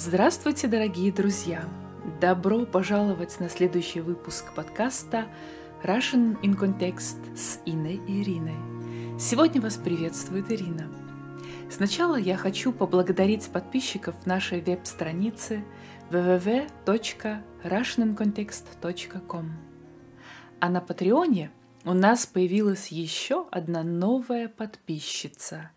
Здравствуйте, дорогие друзья! Добро пожаловать на следующий выпуск подкаста Russian in Context с Иной и Ириной. Сегодня вас приветствует Ирина. Сначала я хочу поблагодарить подписчиков нашей веб-страницы www.russianincontext.com. А на Патреоне у нас появилась еще одна новая подписчица.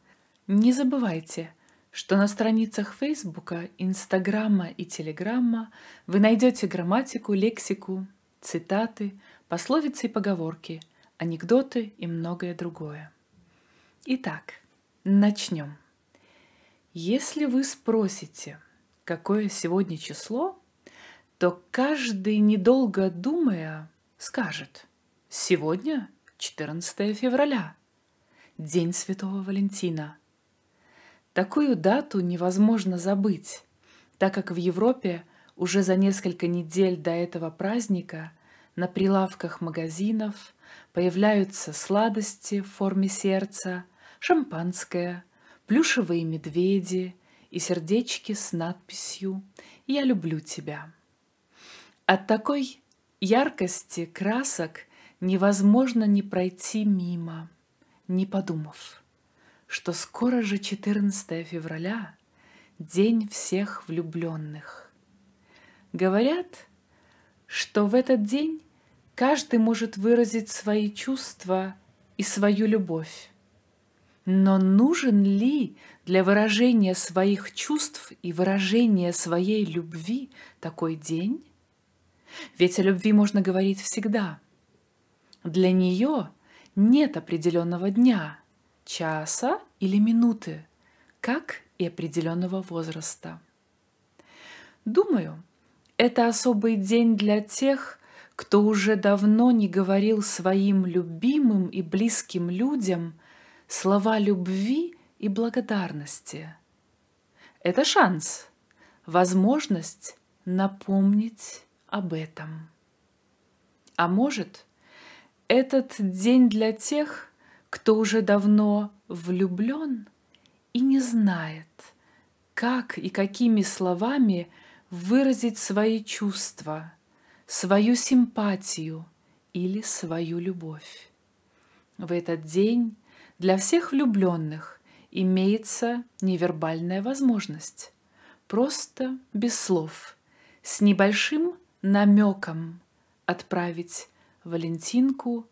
Не забывайте – что на страницах Фейсбука, Инстаграма и Телеграмма вы найдете грамматику, лексику, цитаты, пословицы и поговорки, анекдоты и многое другое. Итак, начнем. Если вы спросите, какое сегодня число, то каждый, недолго думая, скажет «Сегодня 14 февраля, День Святого Валентина – Такую дату невозможно забыть, так как в Европе уже за несколько недель до этого праздника на прилавках магазинов появляются сладости в форме сердца, шампанское, плюшевые медведи и сердечки с надписью «Я люблю тебя». От такой яркости красок невозможно не пройти мимо, не подумав что скоро же 14 февраля — день всех влюбленных. Говорят, что в этот день каждый может выразить свои чувства и свою любовь. Но нужен ли для выражения своих чувств и выражения своей любви такой день? Ведь о любви можно говорить всегда. Для нее нет определенного дня — часа или минуты, как и определенного возраста. Думаю, это особый день для тех, кто уже давно не говорил своим любимым и близким людям слова любви и благодарности. Это шанс, возможность напомнить об этом. А может, этот день для тех, кто уже давно влюблен и не знает, как и какими словами выразить свои чувства, свою симпатию или свою любовь. В этот день для всех влюбленных имеется невербальная возможность, просто без слов, с небольшим намеком отправить Валентинку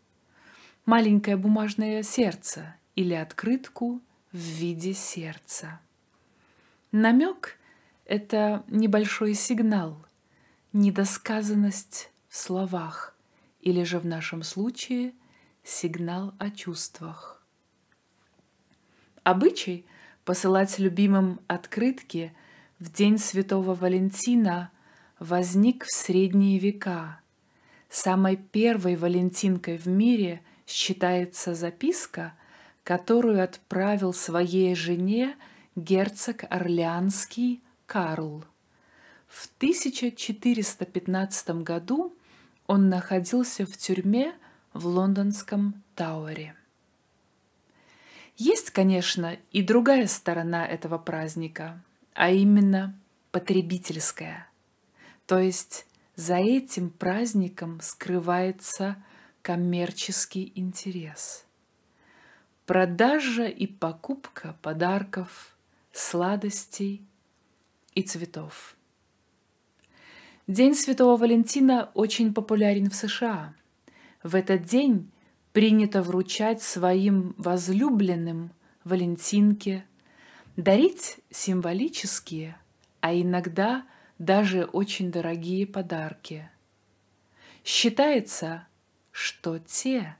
маленькое бумажное сердце или открытку в виде сердца. Намек — это небольшой сигнал, недосказанность в словах или же в нашем случае сигнал о чувствах. Обычай посылать любимым открытки в день Святого Валентина возник в средние века. Самой первой валентинкой в мире – считается записка, которую отправил своей жене герцог Орлеанский Карл. В 1415 году он находился в тюрьме в лондонском Тауэре. Есть, конечно, и другая сторона этого праздника, а именно потребительская. То есть за этим праздником скрывается – коммерческий интерес. Продажа и покупка подарков, сладостей и цветов. День Святого Валентина очень популярен в США. В этот день принято вручать своим возлюбленным Валентинке, дарить символические, а иногда даже очень дорогие подарки. Считается, что те,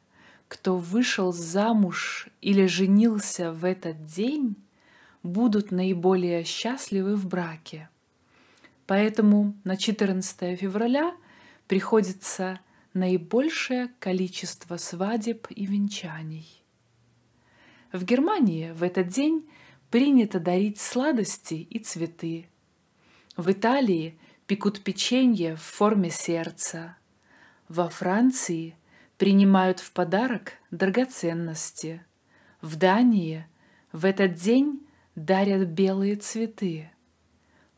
кто вышел замуж или женился в этот день, будут наиболее счастливы в браке. Поэтому на 14 февраля приходится наибольшее количество свадеб и венчаний. В Германии в этот день принято дарить сладости и цветы. В Италии пекут печенье в форме сердца. Во Франции – принимают в подарок драгоценности. В Дании в этот день дарят белые цветы.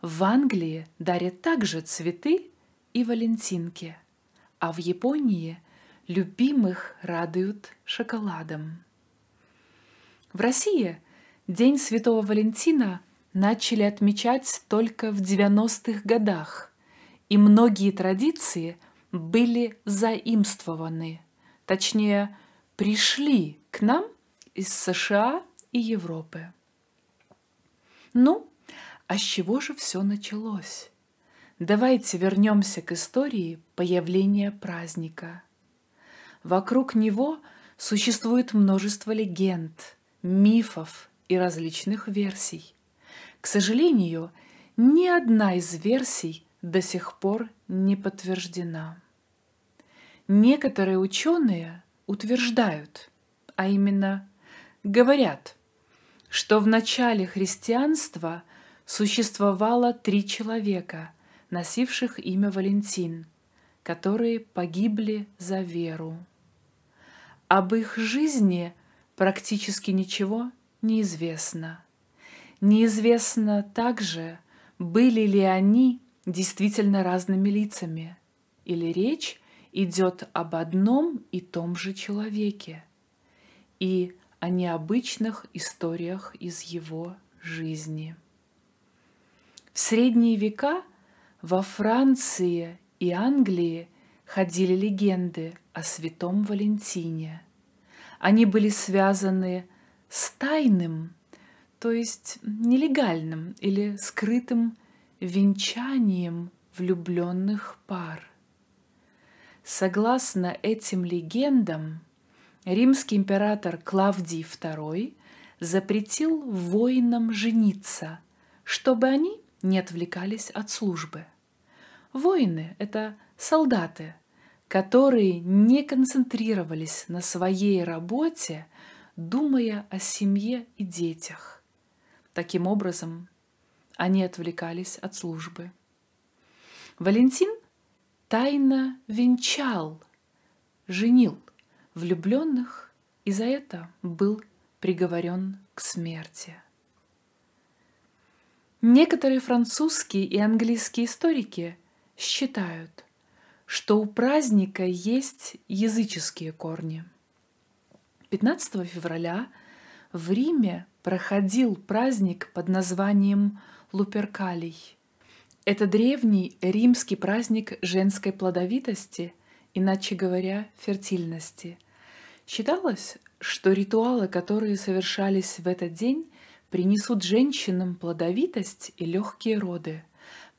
В Англии дарят также цветы и валентинки, а в Японии любимых радуют шоколадом. В России День Святого Валентина начали отмечать только в 90-х годах, и многие традиции были заимствованы – точнее, пришли к нам из США и Европы. Ну, а с чего же все началось? Давайте вернемся к истории появления праздника. Вокруг него существует множество легенд, мифов и различных версий. К сожалению, ни одна из версий до сих пор не подтверждена. Некоторые ученые утверждают, а именно говорят, что в начале христианства существовало три человека, носивших имя Валентин, которые погибли за веру. Об их жизни практически ничего неизвестно. Неизвестно также, были ли они действительно разными лицами, или речь идет об одном и том же человеке и о необычных историях из его жизни. В средние века во Франции и Англии ходили легенды о святом Валентине. Они были связаны с тайным, то есть нелегальным или скрытым венчанием влюбленных пар. Согласно этим легендам, римский император Клавдий II запретил воинам жениться, чтобы они не отвлекались от службы. Воины – это солдаты, которые не концентрировались на своей работе, думая о семье и детях. Таким образом, они отвлекались от службы. Валентин тайно венчал, женил влюбленных и за это был приговорен к смерти. Некоторые французские и английские историки считают, что у праздника есть языческие корни. 15 февраля в Риме проходил праздник под названием Луперкалий – это древний римский праздник женской плодовитости, иначе говоря, фертильности. Считалось, что ритуалы, которые совершались в этот день, принесут женщинам плодовитость и легкие роды.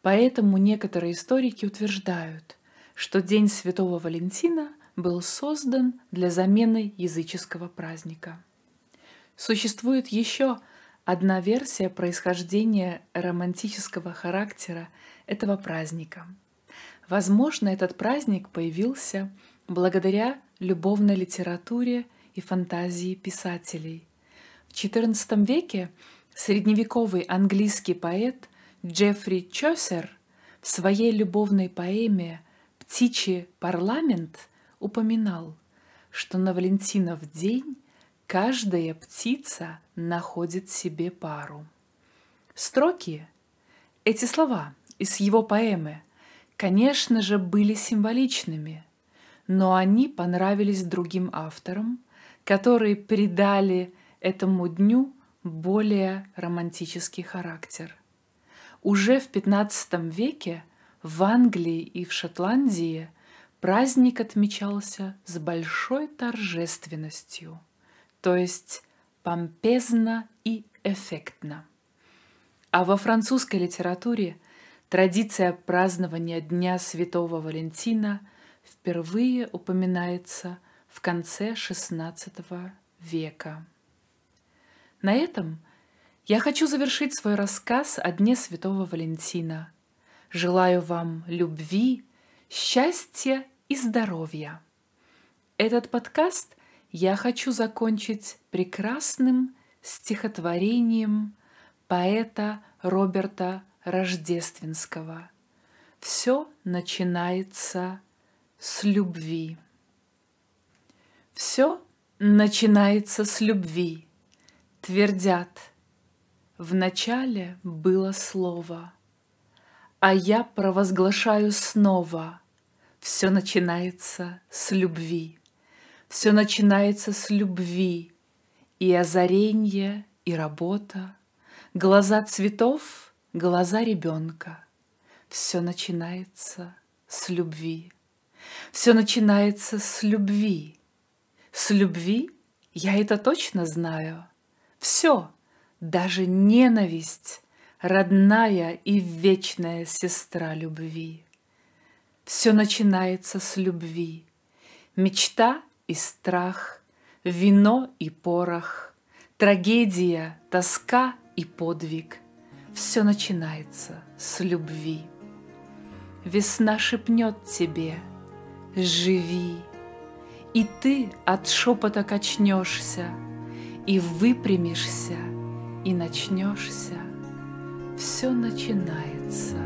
Поэтому некоторые историки утверждают, что День Святого Валентина был создан для замены языческого праздника. Существует еще Одна версия происхождения романтического характера этого праздника. Возможно, этот праздник появился благодаря любовной литературе и фантазии писателей. В XIV веке средневековый английский поэт Джеффри Чосер в своей любовной поэме «Птичий парламент» упоминал, что на Валентинов день Каждая птица находит себе пару. Строки – эти слова из его поэмы, конечно же, были символичными, но они понравились другим авторам, которые придали этому дню более романтический характер. Уже в XV веке в Англии и в Шотландии праздник отмечался с большой торжественностью – то есть помпезно и эффектно. А во французской литературе традиция празднования Дня Святого Валентина впервые упоминается в конце XVI века. На этом я хочу завершить свой рассказ о Дне Святого Валентина. Желаю вам любви, счастья и здоровья. Этот подкаст – я хочу закончить прекрасным стихотворением поэта Роберта Рождественского. Все начинается с любви. Все начинается с любви, твердят. В начале было слово, а я провозглашаю снова. Все начинается с любви. Все начинается с любви, и озарение, и работа, глаза цветов, глаза ребенка. Все начинается с любви. Все начинается с любви. С любви я это точно знаю. Все, даже ненависть, родная и вечная сестра любви. Все начинается с любви. Мечта — и страх, вино и порох, трагедия, тоска и подвиг. Все начинается с любви. Весна шепнет тебе «Живи!» И ты от шепота качнешься, И выпрямишься, и начнешься. Все начинается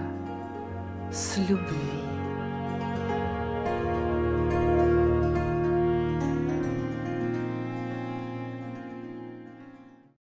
с любви.